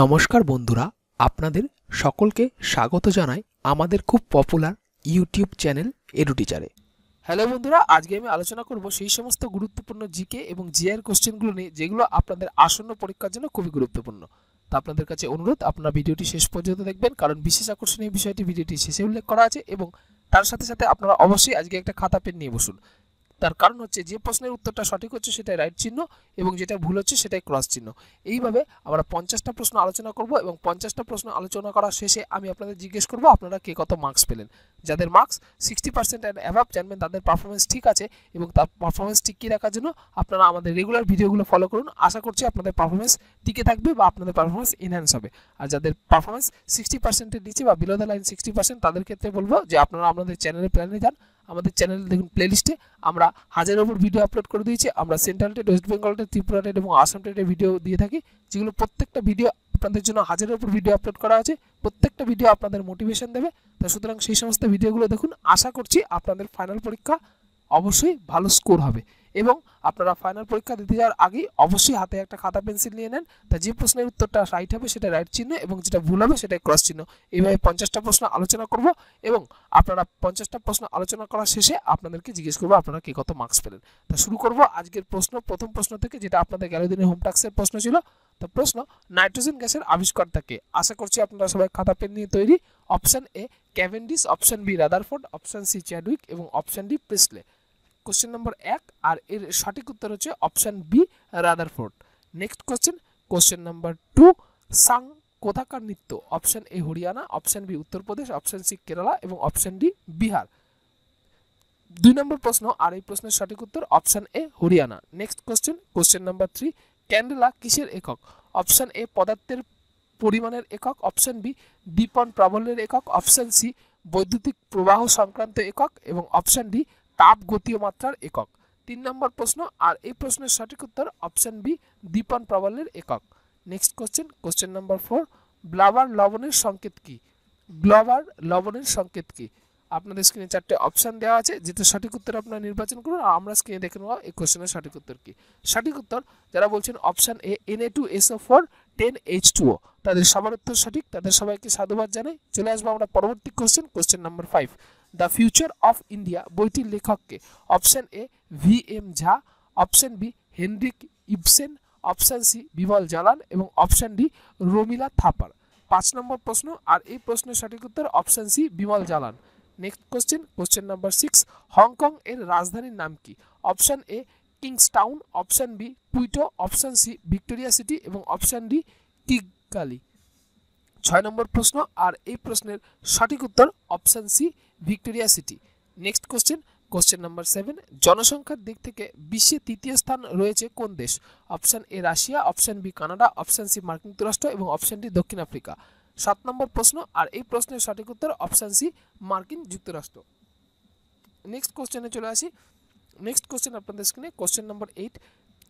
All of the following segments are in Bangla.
নমস্কার বন্ধুরা আপনাদের সকলকে স্বাগত জানাই আমাদের খুব পপুলার ইউটিউব চ্যানেল এডুটিচারে হ্যালো বন্ধুরা আজকে আমি আলোচনা করব সেই সমস্ত গুরুত্বপূর্ণ জিকে এবং জিআর কোশ্চেনগুলো নিয়ে যেগুলো আপনাদের আসন্ন পরীক্ষার জন্য খুবই গুরুত্বপূর্ণ তা আপনাদের কাছে অনুরোধ আপনারা ভিডিওটি শেষ পর্যন্ত দেখবেন কারণ বিশেষ আকর্ষণীয় বিষয়টি ভিডিওটি শেষে উল্লেখ করা আছে এবং তার সাথে সাথে আপনারা অবশ্যই আজকে একটা খাতা পেন নিয়ে বসুন তার কারণ হচ্ছে যে প্রশ্নের উত্তরটা সঠিক হচ্ছে সেটাই রাইট চিহ্ন এবং যেটা ভুল হচ্ছে সেটাই ক্রস চিহ্ন এইভাবে আমরা পঞ্চাশটা প্রশ্ন আলোচনা করব এবং পঞ্চাশটা প্রশ্ন আলোচনা করার শেষে আমি আপনাদের জিজ্ঞেস করব আপনারা কে কত মার্কস পেলেন যাদের marks sixty percent and above জানবেন তাদের পারফরমেন্স ঠিক আছে এবং তার পারফরমেন্স টিকিয়ে রাখার জন্য আপনারা আমাদের রেগুলার ভিডিওগুলো ফলো করুন আশা করছি আপনাদের পারফরমেন্স টিকে থাকবে বা আপনাদের পারফরমেন্স এনহ্যান্স হবে আর যাদের পারফরমেন্স সিক্সটি পার্সেন্টের নিচে বা below the line sixty percent তাদের ক্ষেত্রে বলবো যে আপনারা আপনাদের চ্যানেলে প্ল্যানে যান আমাদের চ্যানেলে দেখুন প্লেলিস্টে আমরা হাজারের ওপর ভিডিও আপলোড করে দিয়েছি আমরা central TET West Bengal TET Tripura TET এবং আসাম টেটের ভিডিও দিয়ে থাকি যেগুলো প্রত্যেকটা ভিডিও আপনাদের জন্য হাজারের ওপর ভিডিও আপলোড করা আছে প্রত্যেকটা ভিডিও আপনাদের মোটিভেশন দেবে তা সুতরাং সেই সমস্ত ভিডিওগুলো দেখুন আশা করছি আপনাদের ফাইনাল পরীক্ষা অবশ্যই ভালো স্কোর হবে এবং আপনারা ফাইনাল পরীক্ষা দিতে যাওয়ার আগেই অবশ্যই হাতে একটা খাতা পেন্সিল নিয়ে নেন তা যে প্রশ্নের উত্তরটা রাইট হবে সেটা রাইট চিহ্ন এবং যেটা ভুল হবে সেটা ক্রস চিহ্ন এইভাবে পঞ্চাশটা প্রশ্ন আলোচনা করব এবং আপনারা পঞ্চাশটা প্রশ্ন আলোচনা করার শেষে আপনাদেরকে জিজ্ঞেস করবো আপনারা কে কত মার্কস পেলেন তা শুরু করব আজকের প্রশ্ন প্রথম প্রশ্ন থেকে যেটা আপনাদের গেল দিনের হোম প্রশ্ন ছিল তো প্রশ্ন নাইট্রোজেন গ্যাসের আবিষ্কার থাকে আশা করছি আপনারা সবাই খাতা পেন নিয়ে তৈরি option A Cavendish option B Rutherford option C Chadwick এবং option D Priestley question number এক আর এর সঠিক উত্তর হচ্ছে অপশান বি রাদার Rutherford next question question number two Saang কোথাকার নৃত্য option A Haryana option B Uttar Pradesh option C Kerala এবং অপশান ডি বিহার দুই নম্বর প্রশ্ন আর এই প্রশ্নের সঠিক উত্তর option A Haryana next question question number three candela কিসের একক অপশান এ পদার্থের পরিমাণের একক অপশান বি দীপন প্রাবল্যের একক অপশান সি বৈদ্যুতিক প্রবাহ সংক্রান্ত একক এবং অপশান ডি তাপ গতীয় মাত্রার একক তিন নম্বর প্রশ্ন আর এই প্রশ্নের সঠিক উত্তর অপশন বি দীপন প্রবলের একক next question question number four ব্লাবার লবণের সংকেত কি ব্লাবার লবণের সংকেত কি আপনাদের স্ক্রিনে চারটে অপশান দেওয়া আছে যেটা সঠিক উত্তর আপনারা নির্বাচন করুন আর আমরা স্ক্রিনে দেখে নেওয়া এই কোশ্চেনের সঠিক উত্তর কি সঠিক উত্তর যারা বলছেন option A N A two S O four ten H two O তাদের সবার উত্তর সঠিক তাদের সবাইকে সাধুবাদ জানাই চলে আসবো আমরা পরবর্তী question question number five the future of India বইটির লেখককে option A V M Jha option B Henrik Ibsen option C Bimal Jalan এবং অপশান ডি রমিলা থাপার পাঁচ নম্বর প্রশ্ন আর এই প্রশ্নের সঠিক উত্তর option C Bimal Jalan next question question number six Hong Kong এর রাজধানীর নাম কি option A Kingstown option B টুইটো অপশান সি ভিক্টোরিয়া সিটি এবং অপশান ডি কিগালি ছয় নম্বর প্রশ্ন আর এই প্রশ্নের সঠিক উত্তর option C Victoria City next question question number seven জনসংখ্যার দিক থেকে বিশ্বে তৃতীয় স্থান রয়েছে কোন দেশ option A Russia option B Canada option C মার্কিন যুক্তরাষ্ট্র এবং অপশান ডি দক্ষিণ আফ্রিকা সাত নম্বর প্রশ্ন আর এই প্রশ্নের সঠিক উত্তর অপশান সি মার্কিন যুক্তরাষ্ট্র নেক্সট কোশ্চেনে চলে আসি নেক্সট কোশ্চেন আপনাদের স্ক্রিনে কোশ্চেন নম্বর এইট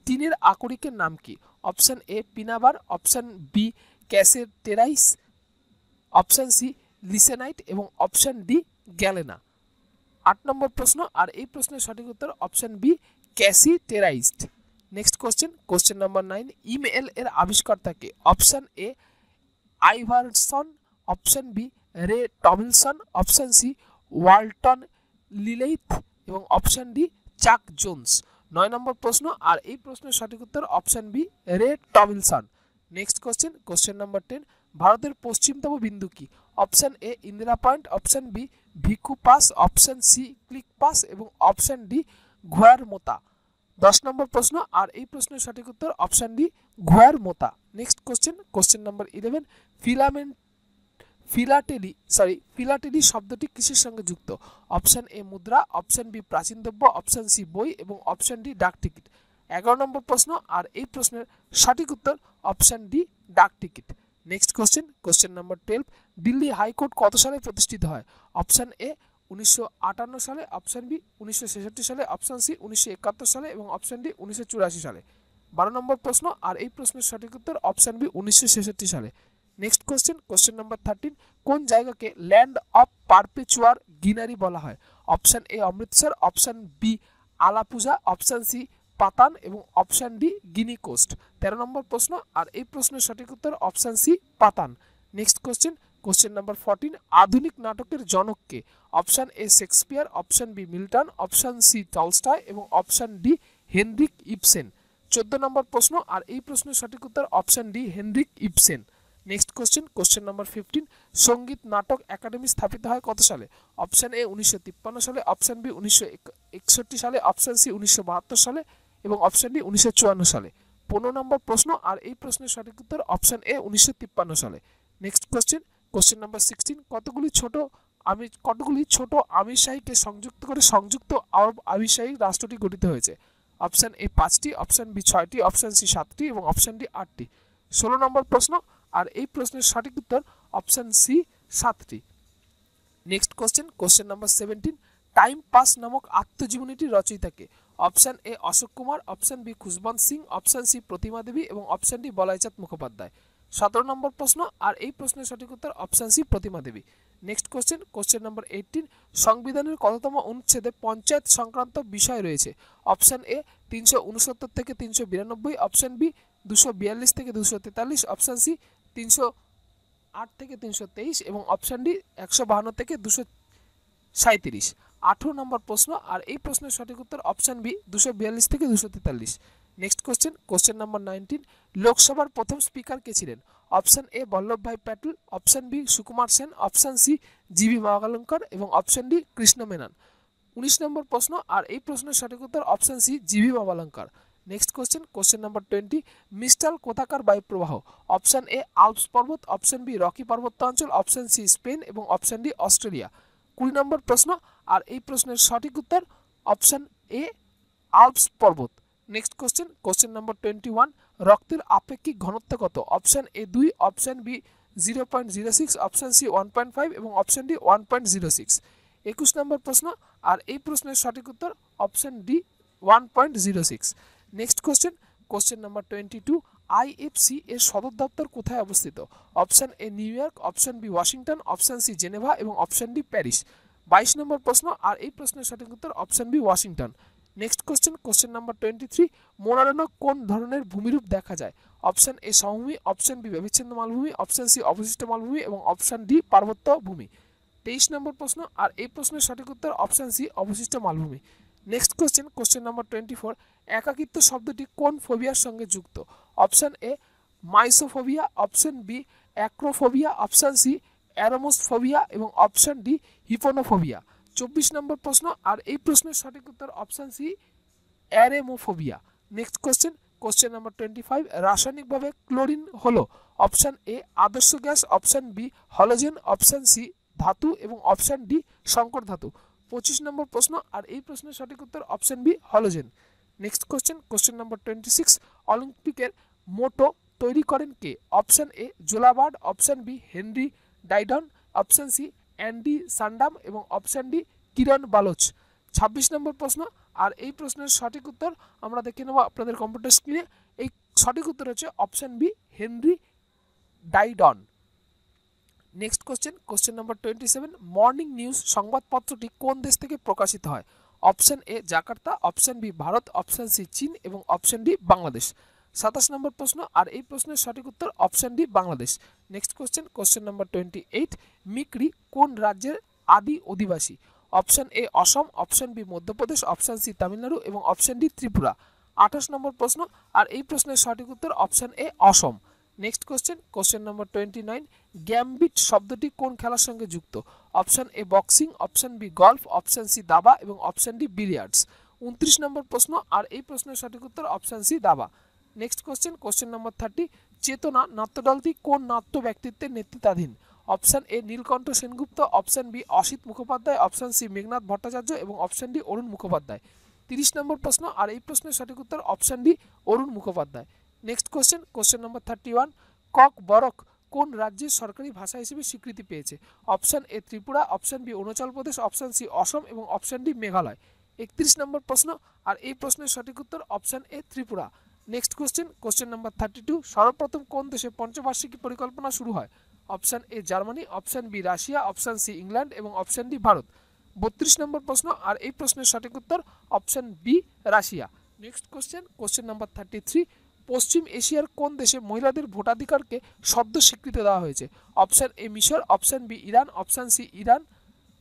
তিনের আকরিকের নাম কি option A cinnabar option B cassiterite option C লিসেনাইট এবং অপশান ডি গ্যালেনা আট নম্বর প্রশ্ন আর এই প্রশ্নের সঠিক উত্তর option B cassiterite next question question number nine email এর আবিষ্কর্তাকে option A Iverson option B Ray Tomlinson option C Walton লিলেইথ এবং অপশান ডি চাক জোন্স নয় নম্বর প্রশ্ন আর এই প্রশ্নের সঠিক উত্তর option B Ray Tomlinson next question question number ten ভারতের পশ্চিমতম বিন্দু কি option A Indira point option B ভিকু পাস অপশান সি ক্লিক পাস এবং অপশান ডি ঘোয়ার মোতা দশ নম্বর প্রশ্ন আর এই প্রশ্নের সঠিক উত্তর option D Guhar Mota next question question number eleven filament philately sorry philately শব্দটি কিসের সঙ্গে যুক্ত অপশান এ মুদ্রা অপশান বি প্রাচীন দ্রব্য অপশান সি বই এবং অপশান ডি ডাক টিকিট এগারো নম্বর প্রশ্ন আর এই প্রশ্নের সঠিক উত্তর অপশান ডি ডাক ticket next question question number twelve Delhi high court কত সালে প্রতিষ্ঠিত হয় অপশান এ উনিশশো সালে অপশান বি উনিশশো সালে অপশান সি উনিশশো সালে এবং অপশান ডি উনিশশো সালে বারো নম্বর প্রশ্ন আর এই প্রশ্নের সঠিক উত্তর অপশান বি উনিশশো সালে next question question number thirteen কোন জায়গাকে ল্যান্ড অফ পারপেচুয়ার গিনারি বলা হয় option A Amritsar option B Alappuzha option C Patan এবং অপশান ডি গিনি কোস্ট তেরো নম্বর প্রশ্ন আর এই প্রশ্নের সঠিক উত্তর option C Patan next question question number fourteen আধুনিক নাটকের জনককে option A Shakespeare option B Milton option C Tolstoy এবং অপশান ডি হেনরিক ইপসেন চোদ্দ নম্বর প্রশ্ন আর এই প্রশ্নের সঠিক উত্তর option D Henrik Ibsen next question question number fifteen Sangeet Natak academy স্থাপিত হয় কত সালে অপশান এ উনিশশো তিপ্পান্ন সালে অপশান বি উনিশশো একষট্টি সালে অপশান সি উনিশশো বাহাত্তর সালে এবং অপশান ডি উনিশশো চুয়ান্ন সালে পনেরো নম্বর প্রশ্ন আর এই প্রশ্নের সঠিক উত্তর অপশান এ উনিশশো তিপ্পান্ন সালে next question question number sixteen কতগুলি ছোট আমি কতগুলি ছোট আমিরশাহীকে সংযুক্ত করে সংযুক্ত আরব আমিরশাহী রাষ্ট্রটি গঠিত হয়েছে অপশান এ পাঁচটি অপশান বি ছয়টি অপশান সি সাতটি এবং অপশান ডি আটটি ষোলো নম্বর প্রশ্ন আর এই প্রশ্নের সঠিক উত্তর অপশান সি সাতটি next question question number seventeen time pass নামক আত্মজীবনীটি রচয়িতাকে option A Ashok Kumar option B Khushwant Singh option C Pratima Devi এবং অপশান ডি বলাইচাঁদ মুখোপাধ্যায় সতেরো নম্বর প্রশ্ন আর এই প্রশ্নের সঠিক উত্তর option C Pratima Devi next question question number eighteen সংবিধানের কততম অনুচ্ছেদে পঞ্চায়েত সংক্রান্ত বিষয় রয়েছে অপশান এ তিনশো উনসত্তর থেকে তিনশো বিরানব্বই অপশান বি দুশো বিয়াল্লিশ থেকে দুশো তেতাল্লিশ অপশান সি তিনশো আট থেকে তিনশো তেইশ এবং অপশান ডি একশো বাহান্ন থেকে দুশো সাঁত্রিশ আঠেরো নম্বর প্রশ্ন আর এই প্রশ্নের সঠিক উত্তর অপশান বি দুশো বিয়াল্লিশ থেকে দুশো তেতাল্লিশ next question question number nineteen লোকসভার প্রথম স্পিকার কে ছিলেন option A Vallabhbhai Patel option B Sukumar Sen option C G V Mavalankar এবং অপশান ডি কৃষ্ণ মেনন উনিশ নম্বর প্রশ্ন আর এই প্রশ্নের সঠিক উত্তর option C G V Mavalankar next question question number twenty mistral কোথাকার বায়ুপ্রবাহ অপশান এ আল্পস পর্বত অপশান বি রকি পার্বত্য অঞ্চল অপশান সি স্পেন এবং অপশান ডি অস্ট্রেলিয়া কুড়ি নম্বর প্রশ্ন আর এই প্রশ্নের সঠিক উত্তর অপশান এ আল্পস পর্বত next question question number twenty one রক্তের আপেক্ষিক ঘনত্ব কত অপশান এ দুই option B zero point zero six option C one point five এবং option D one point zero six একুশ নম্বর প্রশ্ন আর এই প্রশ্নের সঠিক উত্তর option D one point zero six next question question number twenty two IFC এর সদর দপ্তর কোথায় অবস্থিত option A New York option B Washington option C Geneva এবং অপশান ডি প্যারিস বাইশ নম্বর প্রশ্ন আর এই প্রশ্নের সঠিক উত্তর option B Washington next question question number twenty three মোনারোনা কোন ধরনের ভূমিরূপ দেখা যায় অপশান এ সমভূমি অপশান বি ব্যবচ্ছিন্ন মালভূমি অপশান সি অবশিষ্ট মালভূমি এবং অপশান ডি পার্বত্য ভূমি তেইশ নম্বর প্রশ্ন আর এই প্রশ্নের সঠিক উত্তর অপশান সি অবশিষ্ট মালভূমি next question question number twenty four একাকিত্ব শব্দটি কোন ফোবিয়ার সঙ্গে যুক্ত option A mysophobia option B acrophobia option C eremophobia এবং অপশান ডি হিপোনোফোবিয়া চব্বিশ নম্বর প্রশ্ন আর এই প্রশ্নের সঠিক উত্তর option C eremophobia next question question number twenty five রাসায়নিকভাবে ক্লোরিন হলো অপশান এ আদর্শ gas option B halogen option C ধাতু এবং অপশান ডি সংকর ধাতু পঁচিশ নম্বর প্রশ্ন আর এই প্রশ্নের সঠিক উত্তর option B halogen next question question number twenty six অলিম্পিকের মোটো তৈরি করেন কে অপশন এ জোলাবার্ড option B Henry Didon option C Andy সান্ডাম এবং অপশান ডি কিরণ বালোচ ছাব্বিশ নম্বর প্রশ্ন আর এই প্রশ্নের সঠিক উত্তর আমরা দেখে নেব আপনাদের কম্পিউটার স্ক্রিনে এই সঠিক উত্তর হচ্ছে option B Henry Didon next question question number twenty seven morning news সংবাদপত্রটি কোন দেশ থেকে প্রকাশিত হয় option A Jakarta option B Bharat option C চীন এবং অপশন ডি বাংলাদেশ সাতাশ নম্বর প্রশ্ন আর এই প্রশ্নের সঠিক উত্তর option D Bangladesh next question question number twenty eight মিকরি কোন রাজ্যের আদি অধিবাসী option A Assam option B Madhya Pradesh option C Tamil Nadu এবং অপশন ডি ত্রিপুরা আঠাশ নম্বর প্রশ্ন আর এই প্রশ্নের সঠিক উত্তর option A Assam next question question number twenty nine gambit শব্দটি কোন খেলার সঙ্গে যুক্ত option A boxing option B golf option C দাবা এবং অপশন ডি বিলিয়ার্ডস উনত্রিশ নম্বর প্রশ্ন আর এই প্রশ্নের সঠিক উত্তর অপশন সি দাবা next question question number thirty Chetana নাট্যদলটি কোন নাট্য ব্যক্তিত্বের নেতৃত্বাধীন option A Nilkantha Sengupta option B Asit Mukhopadhyay option C Meghnath Bhattacharya এবং অপশন ডি অরুণ মুখোপাধ্যায় তিরিশ নম্বর প্রশ্ন আর এই প্রশ্নের সঠিক উত্তর option D Arun Mukhopadhyay next question question number thirty one Kok Borok কোন রাজ্যের সরকারি ভাষা হিসেবে স্বীকৃতি পেয়েছে option A Tripura option B Arunachal Pradesh option C Assam এবং অপশান ডি মেঘালয় একত্রিশ নম্বর প্রশ্ন আর এই প্রশ্নের সঠিক উত্তর option A Tripura next question question number thirty two সর্বপ্রথম কোন দেশে পঞ্চবার্ষিকী পরিকল্পনা শুরু হয় option A Germany option B Russia option C England এবং অপশান ডি ভারত বত্রিশ নম্বর প্রশ্ন আর এই প্রশ্নের সঠিক উত্তর option B Russia next question question number thirty three পশ্চিম এশিয়ার কোন দেশে মহিলাদের ভোটাধিকারকে সদ্য স্বীকৃতি দেওয়া হয়েছে অপশান এ মিশর option B Iran option C Iran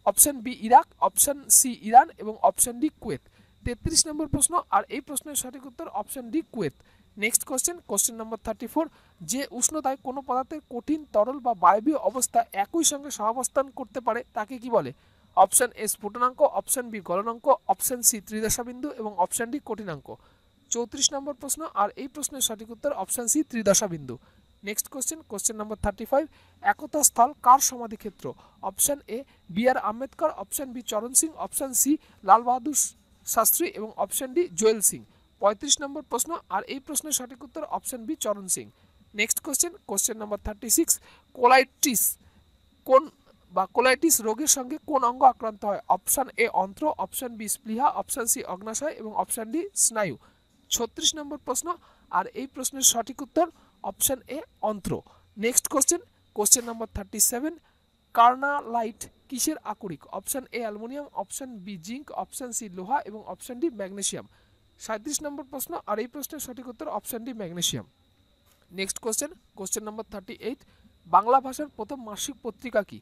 option B Iraq option C Iran এবং অপশান ডি কুয়েত তেত্রিশ নম্বর প্রশ্ন আর এই প্রশ্নের সঠিক উত্তর option D Kuwait next question question number thirty four যে উষ্ণতায় কোনো পদার্থের কঠিন তরল বা বায়বীয় অবস্থা একই সঙ্গে সহাবস্থান করতে পারে তাকে কি বলে অপশান এ স্ফুটনাঙ্ক অপশান বি গলনাঙ্ক অপশান সি ত্রিদশাবিন্দু এবং অপশান ডি কঠিনাঙ্ক চৌত্রিশ নম্বর প্রশ্ন আর এই প্রশ্নের সঠিক উত্তর অপশান সি বিন্দু next question question number thirty five Ekta Sthal কার সমাধিক্ষেত্র option A B R Ambedkar option B Charan Singh option C Lal Bahadur Shastri এবং অপশান ডি জোয়েল সিং পঁয়ত্রিশ নম্বর প্রশ্ন আর এই প্রশ্নের সঠিক উত্তর option B Charan Singh next question question number thirty six colitis কোন বা কোলাইটিস রোগের সঙ্গে কোন অঙ্গ আক্রান্ত হয় অপশান এ অন্ত্র অপশান বি স্প্লিহা অপশান সি অগ্নাশয় এবং অপশান ডি স্নায়ু ছত্রিশ নম্বর প্রশ্ন আর এই প্রশ্নের সঠিক উত্তর অপশান এ অন্ত্র next question question number thirty seven carnallite কিসের আকরিক option A aluminium option B zinc option C লোহা এবং অপশান ডি ম্যাগনেশিয়াম সাঁত্রিশ নম্বর প্রশ্ন আর এই প্রশ্নের সঠিক উত্তর option D magnesium next question question number thirty eight Bangla ভাষার প্রথম মাসিক পত্রিকা কি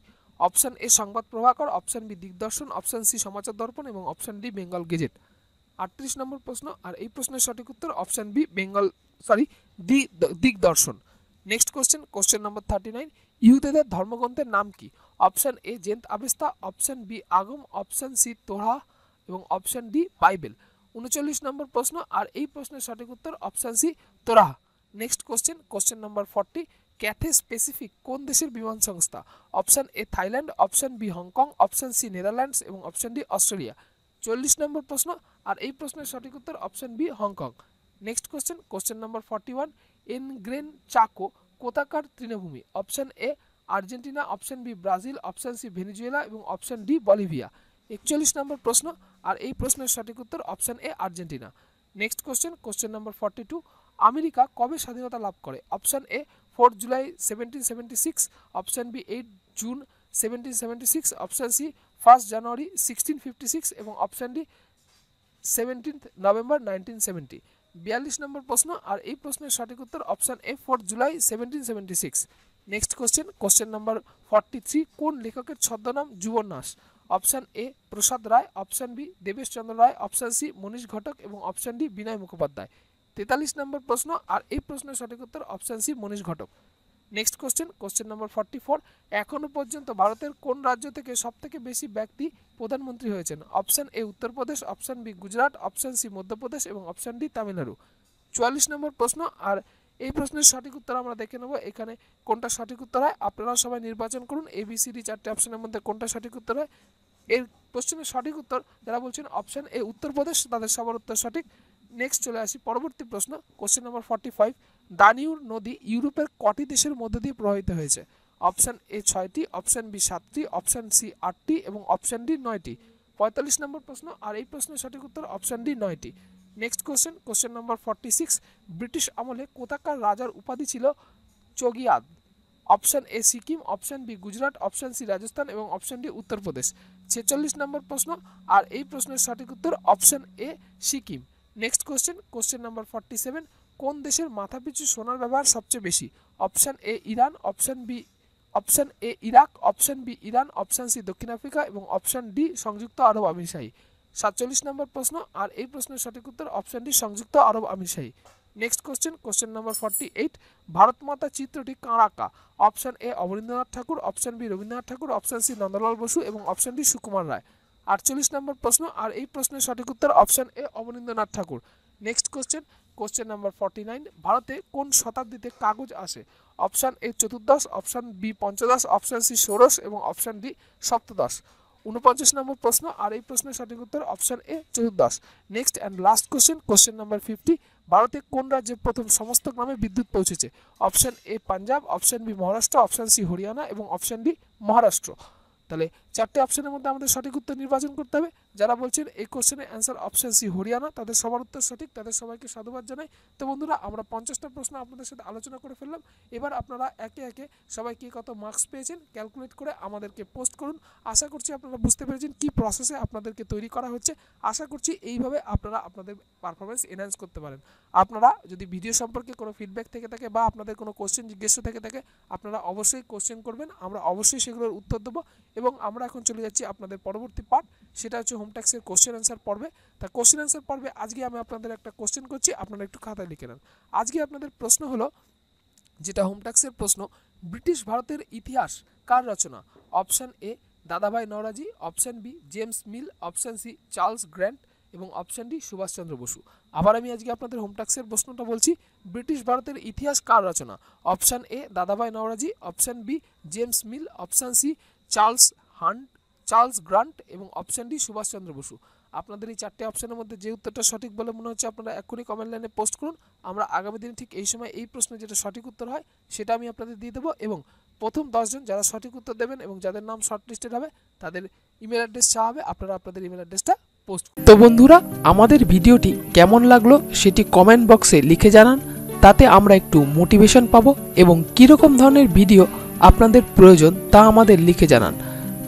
option A Sambad Prabhakar option B Digdarshan option C Samachar Darpan এবং অপশান ডি বেঙ্গল গেজেট আটত্রিশ নম্বর প্রশ্ন আর এই প্রশ্নের সঠিক উত্তর option B Bengal sorry the Digdarshan next question question number thirty nine ইহুদেদের ধর্মগ্রন্থের নাম কি option A Zend Avesta option B Agam option C Torah এবং অপশান ডি বাইবেল উনচল্লিশ নম্বর প্রশ্ন আর এই প্রশ্নের সঠিক উত্তর option C Torah next question question number forty Cathay Pacific কোন দেশের বিমান সংস্থা option A Thailand option B Hong Kong option C Netherlands এবং অপশান ডি অস্ট্রেলিয়া চল্লিশ নম্বর প্রশ্ন আর এই প্রশ্নের সঠিক উত্তর option B Hong Kong next question question number forty one Gran Chaco কোথাকার তৃণভূমি option A Argentina option B Brazil option C Venezuela এবং অপশন ডি বলিভিয়া একচল্লিশ নম্বর প্রশ্ন আর এই প্রশ্নের সঠিক উত্তর option A Argentina next question question number forty two America কবে স্বাধীনতা লাভ করে option A fourth July seventeen seventy six option B eight June seventeen seventy six option C first January sixteen fifty six এবং option D seventeenth November nineteen seventy বিয়াল্লিশ নম্বর প্রশ্ন আর এই প্রশ্নের সঠিক উত্তর option A four July seventeen seventy six next question question number forty three কোন লেখকের ছদ্মনাম যুবন্যাস option A Prasad Ray option B Debesh Chandra Ray option C Manish Ghatak এবং অপশান ডি বিনয় মুখোপাধ্যায় তেতাল্লিশ নম্বর প্রশ্ন আর এই প্রশ্নের সঠিক উত্তর option C Manish Ghatak next question question number forty four এখনও পর্যন্ত ভারতের কোন রাজ্য থেকে সবথেকে বেশি ব্যক্তি প্রধানমন্ত্রী হয়েছেন option A Uttar Pradesh option B Gujarat option C Madhya Pradesh এবং অপশান ডি তামিলনাড়ু চুয়াল্লিশ নম্বর প্রশ্ন আর এই প্রশ্নের সঠিক উত্তর আমরা দেখে নেব এখানে কোনটা সঠিক উত্তর হয় আপনারা সবাই নির্বাচন করুন এ বি এবিসিডি চারটে অপশানের মধ্যে কোনটা সঠিক উত্তর হয় এর কোশ্চেনের সঠিক উত্তর যারা বলছেন অপশান এ উত্তরপ্রদেশ তাদের সবার উত্তর সঠিক নেক্সট চলে আসি পরবর্তী প্রশ্ন question number forty five Danube নদী ইউরোপের কটি দেশের মধ্য দিয়ে প্রবাহিত হয়েছে অপশান এ ছয়টি অপশান বি সাতটি অপশান সি আটটি এবং অপশন ডি নয়টি পঁয়তাল্লিশ নম্বর প্রশ্ন আর এই প্রশ্নের সঠিক উত্তর অপশন ডি নয়টি next question question number forty six British আমলে কোথাকার রাজার উপাধি ছিল চগিয়াদ option A Sikkim option B Gujarat option C Rajasthan এবং অপশন ডি উত্তরপ্রদেশ ছেচল্লিশ নম্বর প্রশ্ন আর এই প্রশ্নের সঠিক উত্তর option A Sikkim next question question number forty seven কোন দেশের মাথাপিছু সোনার ব্যবহার সবচেয়ে বেশি option A Iran option B option A Iraq option B Iran option C দক্ষিণ আফ্রিকা এবং অপশান ডি সংযুক্ত আরব আমিরশাহী সাতচল্লিশ নম্বর প্রশ্ন আর এই প্রশ্নের সঠিক উত্তর অপশান ডি সংযুক্ত আরব আমিরশাহী next question question number forty eight Bharat Mata চিত্রটি কার আঁকা option A Abanindranath Tagore option B Rabindranath Tagore option C Nandalal Bose এবং অপশান ডি সুকুমার রায় আটচল্লিশ নম্বর প্রশ্ন আর এই প্রশ্নের সঠিক উত্তর option A Abanindranath Tagore next question question number forty nine ভারতে কোন শতাব্দীতে কাগজ আসে অপশান এ চতুর্দশ অপশান বি পঞ্চদশ অপশান সি ষোড়শ এবং অপশান ডি সপ্তদশ উনপঞ্চাশ নম্বর প্রশ্ন আর এই প্রশ্নের সঠিক উত্তর অপশান এ চতুর্দশ next and last question question number fifty ভারতে কোন রাজ্যে প্রথম সমস্ত গ্রামে বিদ্যুৎ পৌঁছেছে option A Punjab option B Maharashtra option C Haryana এবং অপশান ডি মহারাষ্ট্র তাহলে চারটে অপশনের মধ্যে আমাদের সঠিক উত্তর নির্বাচন করতে হবে যারা বলছেন এই কোশ্চেনের অ্যান্সার অপশন সি হরিয়ানা তাদের সবার উত্তর সঠিক তাদের সবাইকে সাধুবাদ জানাই তো বন্ধুরা আমরা পঞ্চাশটা প্রশ্ন আপনাদের সাথে আলোচনা করে ফেললাম এবার আপনারা একে একে সবাই কি কত মার্কস পেয়েছেন ক্যালকুলেট করে আমাদেরকে পোস্ট করুন আশা করছি আপনারা বুঝতে পেরেছেন কী প্রসেসে আপনাদেরকে তৈরি করা হচ্ছে আশা করছি এইভাবে আপনারা আপনাদের পারফরমেন্স এনহ্যান্স করতে পারেন আপনারা যদি ভিডিও সম্পর্কে কোনো ফিডব্যাক থেকে থাকে বা আপনাদের কোনো কোশ্চেন জিজ্ঞেস থেকে থাকে আপনারা অবশ্যই কোশ্চেন করবেন আমরা অবশ্যই সেগুলোর উত্তর দেবো এবং আমরা আমরা এখন চলে যাচ্ছি আপনাদের পরবর্তী পার্ট সেটা হচ্ছে হোম ট্যাক্সের কোশ্চেন অ্যান্সার পর্বে তা কোশ্চেন অ্যান্সার পর্বে আজকে আমি আপনাদের একটা কোশ্চেন করছি আপনারা একটু খাতায় লিখে নেন আজকে আপনাদের প্রশ্ন হলো যেটা হোম ট্যাক্সের প্রশ্ন ব্রিটিশ ভারতের ইতিহাস কার রচনা option A Dadabhai Naoroji option B James Mill option C Charles Grant এবং অপশান ডি সুভাষচন্দ্র বসু আবার আমি আজকে আপনাদের হোমট্যাক্সের প্রশ্নটা বলছি ব্রিটিশ ভারতের ইতিহাস কার রচনা option A Dadabhai Naoroji option B James Mill option C Charles Hunt Charles Grant এবং অপশন ডি সুভাষচন্দ্র বসু আপনাদের এই চারটে অপশনের মধ্যে যে উত্তরটা সঠিক বলে মনে হচ্ছে আপনারা এক্ষুনি কমেন্ট লাইনে পোস্ট করুন আমরা আগামী দিনে ঠিক এই সময় এই প্রশ্নের যেটা সঠিক উত্তর হয় সেটা আমি আপনাদের দিয়ে দেবো এবং প্রথম দশজন যারা সঠিক উত্তর দেবেন এবং যাদের নাম শর্টলিস্টেড হবে তাদের ইমেল অ্যাড্রেস চাওয়া হবে আপনারা আপনাদের ইমেল অ্যাড্রেসটা পোস্ট তো বন্ধুরা আমাদের ভিডিওটি কেমন লাগলো সেটি কমেন্ট বক্সে লিখে জানান তাতে আমরা একটু মোটিভেশন পাবো এবং কীরকম ধরনের ভিডিও আপনাদের প্রয়োজন তা আমাদের লিখে জানান